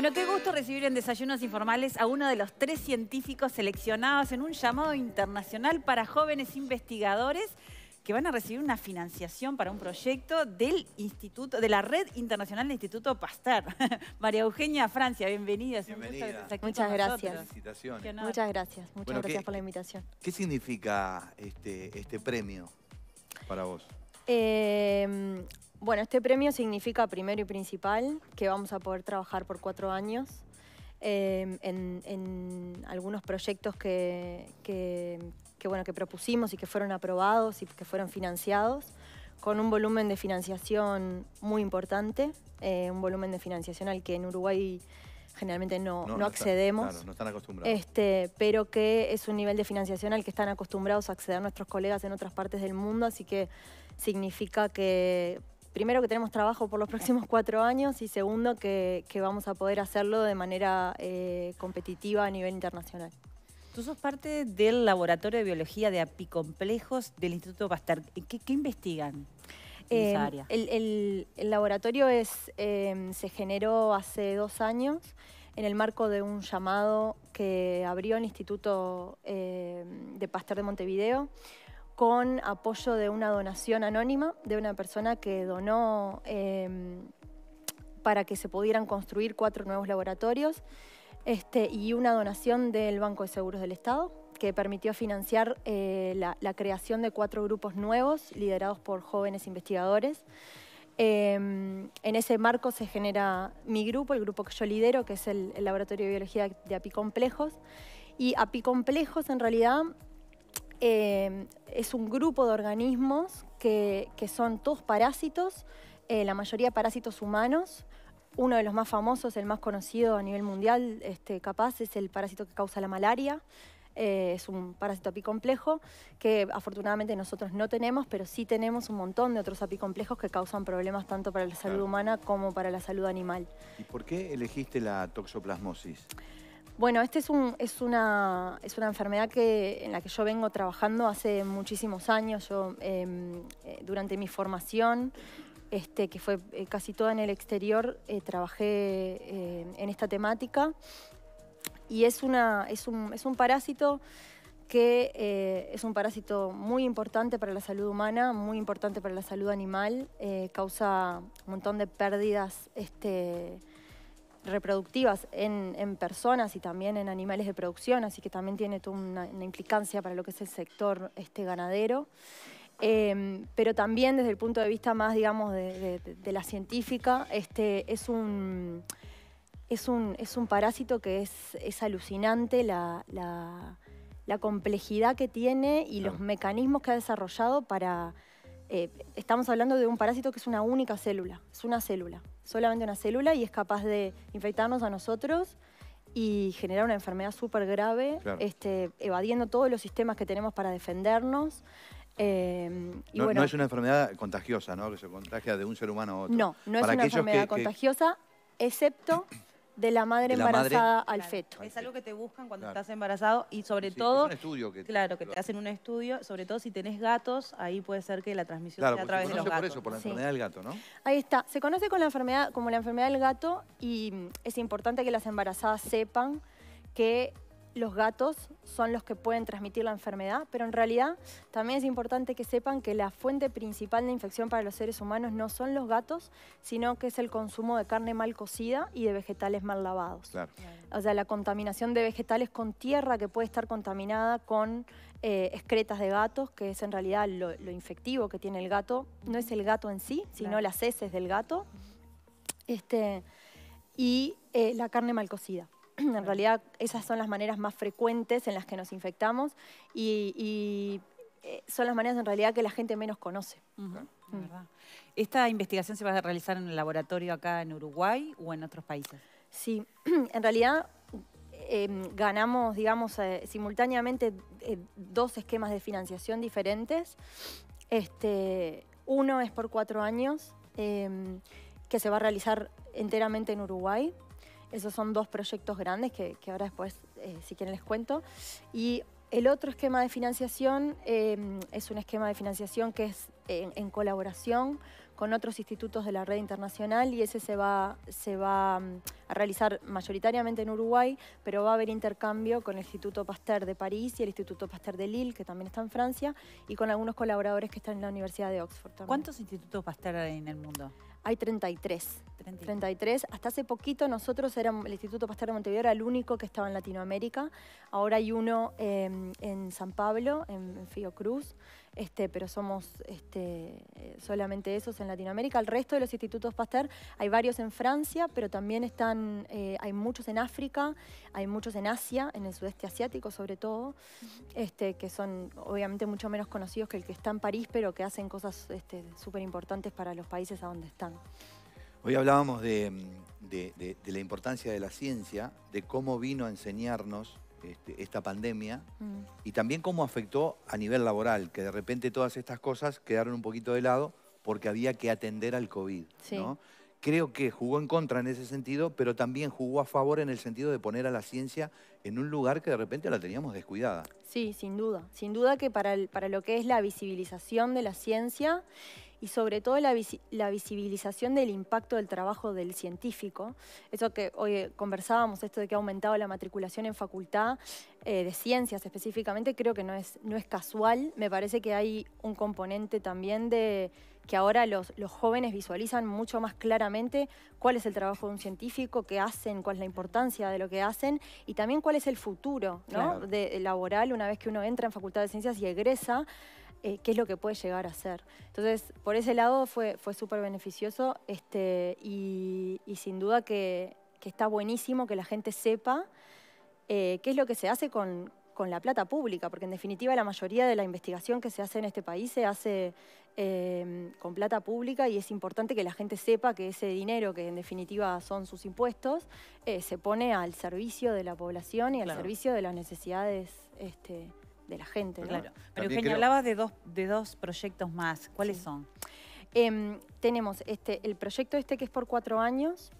Bueno, qué gusto recibir en Desayunos Informales a uno de los tres científicos seleccionados en un llamado internacional para jóvenes investigadores que van a recibir una financiación para un proyecto del Instituto, de la Red Internacional del Instituto Pasteur. María Eugenia Francia, bienvenida. bienvenida. Muchas gracias. Muchas gracias. Muchas gracias por la invitación. ¿Qué significa este, este premio para vos? Eh, bueno, este premio significa primero y principal que vamos a poder trabajar por cuatro años em, en, algunos proyectos que, bueno, que propusimos y que fueron aprobados y que fueron financiados con un volumen de financiación muy importante, eh, un volumen de financiación al que en Uruguay generalmente no, accedemos. no están acostumbrados. Este, pero que es un nivel de financiación al que están acostumbrados a acceder nuestros colegas en otras partes del mundo, así que significa que primero que tenemos trabajo por los próximos cuatro años y segundo que, vamos a poder hacerlo de manera eh, competitiva a nivel internacional. Tú sos parte del Laboratorio de Biología de Apicomplejos del Instituto Pasteur. ¿Qué, investigan? En eh, esa área? El, laboratorio em, se generó hace dos años en el marco de un llamado que abrió el Instituto em, de Pasteur de Montevideo con apoyo de una donación anónima de una persona que donó em, para que se pudieran construir cuatro nuevos laboratorios este, y una donación del Banco de Seguros del Estado que permitió financiar eh, la, creación de cuatro grupos nuevos liderados por jóvenes investigadores. Em, en ese marco se genera mi grupo, el grupo que yo lidero, que es el, Laboratorio de Biología de Apicomplejos. Y Apicomplejos en realidad em, es un grupo de organismos que, son todos parásitos, eh, la mayoría parásitos humanos. Uno de los más famosos, el más conocido a nivel mundial, este, capaz, es el parásito que causa la malaria. Eh, es un parásito apicomplejo que afortunadamente nosotros no tenemos, pero sí tenemos un montón de otros apicomplejos que causan problemas tanto para la salud humana como para la salud animal. ¿Y por qué elegiste la toxoplasmosis? Bueno, esta es, es, una, es una enfermedad que, en la que yo vengo trabajando hace muchísimos años. Yo, em, eh, durante mi formación, este, que fue eh, casi toda en el exterior, eh, trabajé em, en esta temática. Y es, una, es, un, parásito que es un parásito muy importante para la salud humana, muy importante para la salud animal, causa un montón de pérdidas este, reproductivas en, personas y también en animales de producción, así que también tiene una, implicancia para lo que es el sector este, ganadero. Em, pero también desde el punto de vista más, digamos, de, la científica, este, es, un, es, un, parásito que es, alucinante la, complejidad que tiene y los mecanismos que ha desarrollado para... Eh, estamos hablando de un parásito que es una única célula, es una célula solamente una célula y es capaz de infectarnos a nosotros y generar una enfermedad súper grave, este, evadiendo todos los sistemas que tenemos para defendernos. Em, no, es una enfermedad contagiosa, ¿no? Que se contagia de un ser humano a otro. No, no es una enfermedad contagiosa, excepto de la madre embarazada al feto. Es algo que te buscan cuando estás embarazado y sobre todo... un estudio Claro, que te hacen un estudio, sobre todo si tenés gatos, ahí puede ser que la transmisión sea a través de los gatos. por por la enfermedad del gato, ¿no? Ahí está. Se conoce con la enfermedad, como la enfermedad del gato y es importante que las embarazadas sepan que los gatos son los que pueden transmitir la enfermedad, pero en realidad también es importante que sepan que la fuente principal de infección para los seres humanos no son los gatos, sino que es el consumo de carne mal cocida y de vegetales mal lavados. O sea, la contaminación de vegetales con tierra que puede estar contaminada con eh, excretas de gatos, que es en realidad lo, infectivo que tiene el gato, no es el gato en sí, sino las heces del gato, este, y eh, la carne mal cocida. en realidad esas son las maneras más frecuentes en las que nos infectamos y, eh, son las maneras en realidad que la gente menos conoce. ¿Esta investigación se va a realizar en el laboratorio acá en Uruguay o en otros países? Sí, en realidad em, ganamos, digamos, eh, simultáneamente eh, dos esquemas de financiación diferentes. Este, uno es por cuatro años, em, que se va a realizar enteramente en Uruguay. Esos son dos proyectos grandes que, ahora después, eh, si quieren, les cuento. Y el otro esquema de financiación em, es un esquema de financiación que es en, colaboración con otros institutos de la red internacional y ese se va, se va mm, a realizar mayoritariamente en Uruguay, pero va a haber intercambio con el Instituto Pasteur de París y el Instituto Pasteur de Lille, que también está en Francia, y con algunos colaboradores que están en la Universidad de Oxford. ¿Cuántos institutos Pasteur hay en el mundo? Hay 33. Hasta hace poquito nosotros éramos, el Instituto Pastor de Montevideo era el único que estaba en Latinoamérica. Ahora hay uno em, en San Pablo, en, en Cruz. Este, pero somos este, eh, solamente esos en Latinoamérica. El resto de los institutos Pasteur, hay varios en Francia, pero también están, eh, hay muchos en África, hay muchos en Asia, en el sudeste asiático sobre todo, este, que son obviamente mucho menos conocidos que el que está en París, pero que hacen cosas súper importantes para los países a donde están. Hoy hablábamos de la importancia de la ciencia, de cómo vino a enseñarnos este, esta pandemia mm. y también cómo afectó a nivel laboral, que de repente todas estas cosas quedaron un poquito de lado porque había que atender al COVID. Creo que jugó en contra en ese sentido, pero también jugó a favor en el sentido de poner a la ciencia en un lugar que de repente la teníamos descuidada. Sí, sin duda. Sin duda que para, para lo que es la visibilización de la ciencia y sobre todo la, visibilización del impacto del trabajo del científico. Eso que hoy eh, conversábamos, esto de que ha aumentado la matriculación en facultad eh, de ciencias específicamente, creo que no es, no es casual. Me parece que hay un componente también de que ahora los, los, jóvenes visualizan mucho más claramente cuál es el trabajo de un científico, qué hacen, cuál es la importancia de lo que hacen y también cuál es el futuro de, laboral una vez que uno entra en Facultad de Ciencias y egresa. Eh, qué es lo que puede llegar a ser. Entonces, por ese lado fue, fue súper beneficioso este, y, sin duda que, está buenísimo que la gente sepa eh, qué es lo que se hace con, la plata pública, porque en definitiva la mayoría de la investigación que se hace en este país se hace em, con plata pública y es importante que la gente sepa que ese dinero, que en definitiva son sus impuestos, eh, se pone al servicio de la población y al servicio de las necesidades este, de la gente. Pero, claro. Pero Eugenio, hablabas de dos, de dos proyectos más. ¿Cuáles son? Em, tenemos este, el proyecto este que es por cuatro años,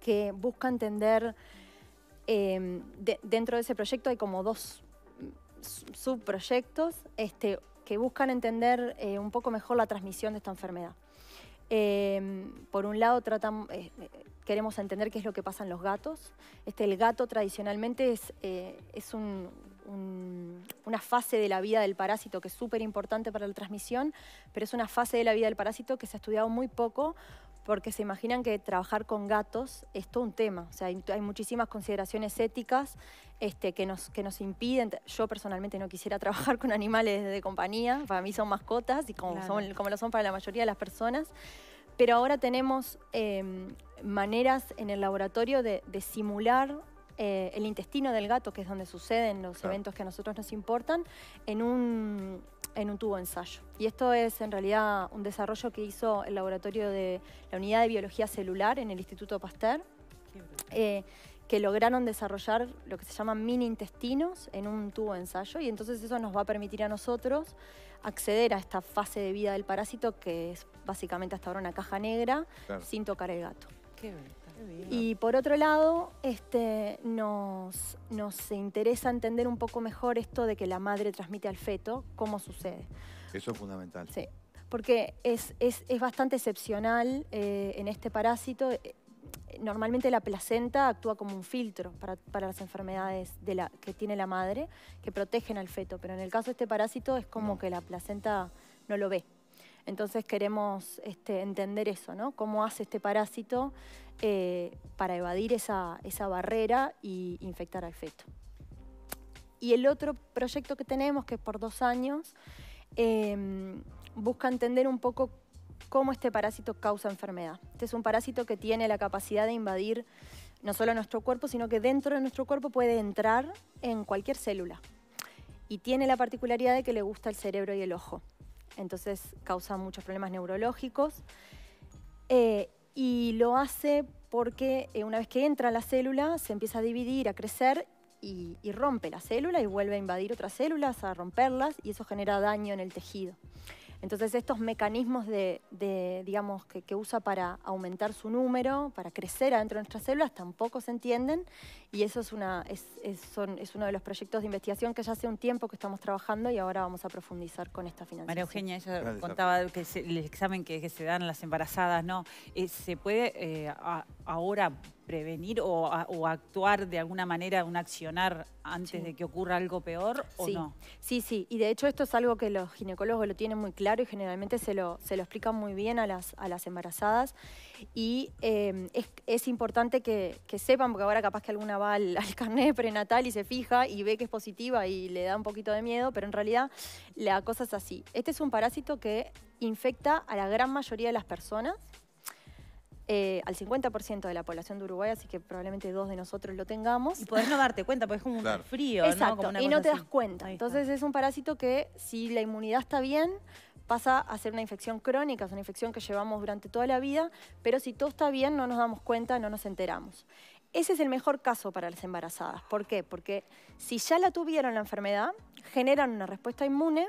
que busca entender, em, dentro de ese proyecto hay como dos subproyectos este, que buscan entender eh, un poco mejor la transmisión de esta enfermedad. Em, por un lado, tratan, eh, eh, queremos entender qué es lo que pasa en los gatos. Este, el gato tradicionalmente es, es un una fase de la vida del parásito que es súper importante para la transmisión, pero es una fase de la vida del parásito que se ha estudiado muy poco porque se imaginan que trabajar con gatos es todo un tema. O sea, hay, muchísimas consideraciones éticas este, que, nos, que nos impiden. Yo personalmente no quisiera trabajar con animales de compañía, para mí son mascotas y como, son, como lo son para la mayoría de las personas. Pero ahora tenemos eh, maneras en el laboratorio de, de simular eh, el intestino del gato, que es donde suceden los eventos que a nosotros nos importan, en un, en un tubo ensayo. Y esto es en realidad un desarrollo que hizo el laboratorio de la unidad de biología celular en el Instituto Pasteur, eh, que lograron desarrollar lo que se llaman mini intestinos en un tubo ensayo y entonces eso nos va a permitir a nosotros acceder a esta fase de vida del parásito que es básicamente hasta ahora una caja negra sin tocar el gato. Qué bien. Y por otro lado, este, nos, interesa entender un poco mejor esto de que la madre transmite al feto, cómo sucede. Eso es fundamental. Sí, porque es, bastante excepcional eh, en este parásito. Eh, normalmente la placenta actúa como un filtro para, las enfermedades de la, que tiene la madre, que protegen al feto, pero en el caso de este parásito es como que la placenta no lo ve. Entonces queremos este, entender eso, ¿no? Cómo hace este parásito eh, para evadir esa, esa barrera y infectar al feto. Y el otro proyecto que tenemos, que es por dos años, em, busca entender un poco cómo este parásito causa enfermedad. Este es un parásito que tiene la capacidad de invadir no solo nuestro cuerpo, sino que dentro de nuestro cuerpo puede entrar en cualquier célula. Y tiene la particularidad de que le gusta el cerebro y el ojo entonces causa muchos problemas neurológicos. Eh, y lo hace porque eh, una vez que entra la célula se empieza a dividir, a crecer y rompe la célula y vuelve a invadir otras células, a romperlas y eso genera daño en el tejido. Entonces estos mecanismos de, digamos, que, usa para aumentar su número, para crecer adentro de nuestras células, tampoco se entienden y eso es, una, es, uno de los proyectos de investigación que ya hace un tiempo que estamos trabajando y ahora vamos a profundizar con esta financiación. María Eugenia, ella contaba que el examen que, se dan las embarazadas, ¿no? Eh, ¿Se puede eh, ahora prevenir o, actuar de alguna manera, un accionar antes de que ocurra algo peor o no? Sí, sí, y de hecho esto es algo que los ginecólogos lo tienen muy claro y generalmente se lo, se lo explican muy bien a las, embarazadas y em, es, importante que, sepan, porque ahora capaz que alguna va al, carné prenatal y se fija y ve que es positiva y le da un poquito de miedo, pero en realidad la cosa es así. Este es un parásito que infecta a la gran mayoría de las personas, eh, al 50% de la población de Uruguay, así que probablemente dos de nosotros lo tengamos. Y podés no darte cuenta, porque es como un frío, Como y no te das cuenta. Entonces es un parásito que si la inmunidad está bien, pasa a ser una infección crónica, es una infección que llevamos durante toda la vida, pero si todo está bien no nos damos cuenta, no nos enteramos. Ese es el mejor caso para las embarazadas. ¿Por qué? Porque si ya la tuvieron la enfermedad, generan una respuesta inmune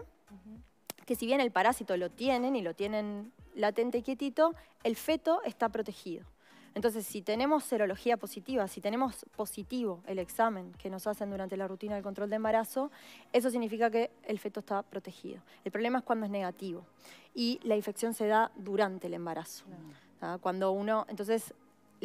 que si bien el parásito lo tienen y lo tienen latente y quietito, el feto está protegido. Entonces, si tenemos serología positiva, si tenemos positivo el examen que nos hacen durante la rutina del control de embarazo, eso significa que el feto está protegido. El problema es cuando es negativo y la infección se da durante el embarazo. ¿Ah? Cuando uno, entonces,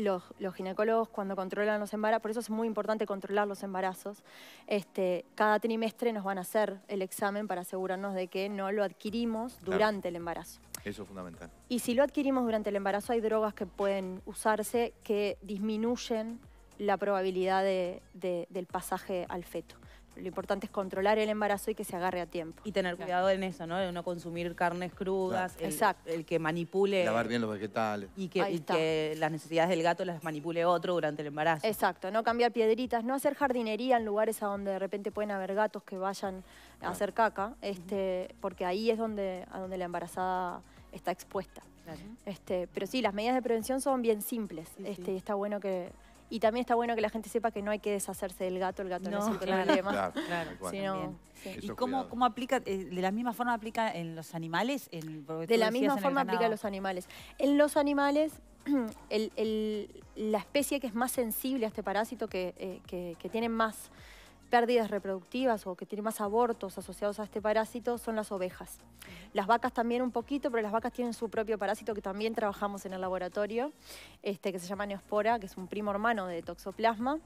los, ginecólogos cuando controlan los embarazos, por eso es muy importante controlar los embarazos, este, cada trimestre nos van a hacer el examen para asegurarnos de que no lo adquirimos durante el embarazo. Eso es fundamental. Y si lo adquirimos durante el embarazo, hay drogas que pueden usarse que disminuyen la probabilidad del pasaje al feto lo importante es controlar el embarazo y que se agarre a tiempo. Y tener cuidado en eso, ¿no? no consumir carnes crudas, el, Exacto. el que manipule... Lavar bien los vegetales. Y, que, las necesidades del gato las manipule otro durante el embarazo. Exacto, no cambiar piedritas, no hacer jardinería en lugares a donde de repente pueden haber gatos que vayan a hacer caca, este, porque ahí es donde, a donde la embarazada está expuesta. Este, pero sí, las medidas de prevención son bien simples este, y está bueno que, y también está bueno que la gente sepa que no hay que deshacerse del gato, el gato no, es el problema. Claro, claro, ¿Y cómo, aplica, de eh, la misma forma aplica en los animales? de la misma forma aplica en los animales. En los animales, el, la especie que es más sensible a este parásito, que, eh, que tiene más pérdidas reproductivas o que tiene más abortos asociados a este parásito son las ovejas. Las vacas también un poquito, pero las vacas tienen su propio parásito que también trabajamos en el laboratorio, este, que se llama neospora, que es un primo hermano de toxoplasma.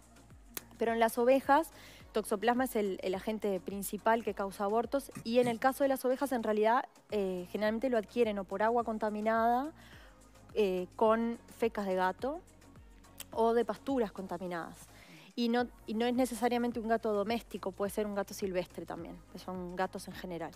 Pero en las ovejas, toxoplasma es el, agente principal que causa abortos y en el caso de las ovejas en realidad eh, generalmente lo adquieren o por agua contaminada, eh, con fecas de gato o de pasturas contaminadas. Y no, es necesariamente un gato doméstico, puede ser un gato silvestre también, son gatos en general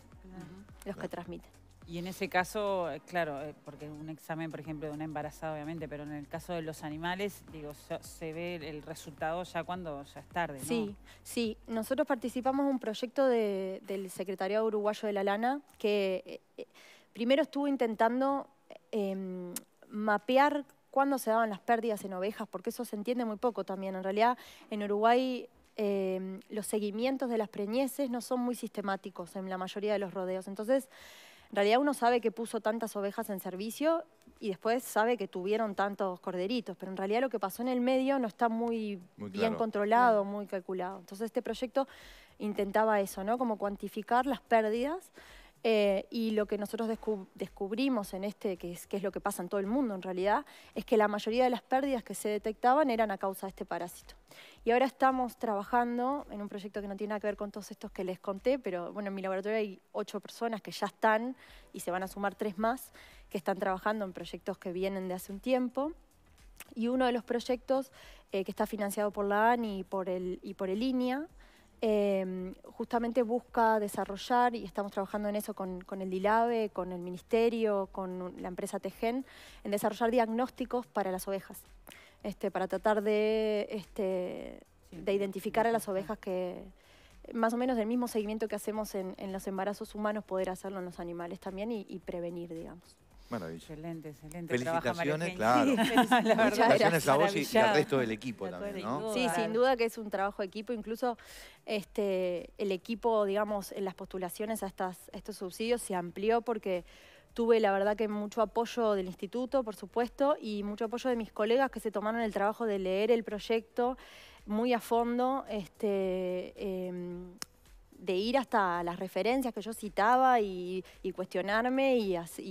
los que transmiten. Y en ese caso, eh, claro, eh, porque un examen, por ejemplo, de una embarazada, obviamente, pero en el caso de los animales, digo, se ve el resultado ya cuando ya es tarde, ¿no? Sí, sí. Nosotros participamos en un proyecto del Secretariado Uruguayo de la Lana que eh, primero estuvo intentando em, mapear cuándo se daban las pérdidas en ovejas, porque eso se entiende muy poco también. En realidad, en Uruguay em, los seguimientos de las preñeces no son muy sistemáticos en la mayoría de los rodeos. Entonces, en realidad uno sabe que puso tantas ovejas en servicio y después sabe que tuvieron tantos corderitos, pero en realidad lo que pasó en el medio no está muy, bien controlado, mm. muy calculado. Entonces este proyecto intentaba eso, ¿no? Como cuantificar las pérdidas eh, y lo que nosotros descubrimos en este, que es, lo que pasa en todo el mundo en realidad, es que la mayoría de las pérdidas que se detectaban eran a causa de este parásito. Y ahora estamos trabajando en un proyecto que no tiene nada que ver con todos estos que les conté, pero bueno, en mi laboratorio hay ocho personas que ya están y se van a sumar tres más que están trabajando en proyectos que vienen de hace un tiempo. Y uno de los proyectos eh, que está financiado por la ANI y por el, y Em, justamente busca desarrollar, y estamos trabajando en eso con, el DILABE, con el Ministerio, con la empresa Tejen, en desarrollar diagnósticos para las ovejas, este, para tratar este, de, identificar a las ovejas que más o menos del mismo seguimiento que hacemos en, los embarazos humanos, poder hacerlo en los animales también y prevenir, digamos. Maravilloso. Excelente, excelente. Felicitaciones, claro. felicitaciones a vos y, al resto del equipo también, ¿no? Sí, sin duda que es un trabajo equipo. Incluso este, el equipo, digamos, en las postulaciones a, estas, estos subsidios se amplió porque tuve la verdad que mucho apoyo del instituto, por supuesto, y mucho apoyo de mis colegas que se tomaron el trabajo de leer el proyecto muy a fondo, este, em, de ir hasta las referencias que yo citaba y, cuestionarme y, este,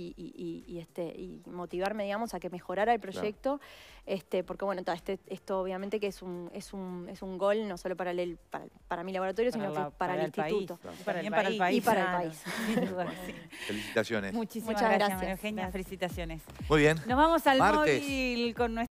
y motivarme, digamos, a que mejorara el proyecto. Este, porque, bueno, este, esto obviamente que es un, es un, es un gol no solo para, el, para, mi laboratorio, sino para, el, instituto. País, para el país. Y para el país. felicitaciones. Muchísimas Muchas gracias, Eugenia. Felicitaciones. Muy bien. Nos vamos al móvil con nuestra...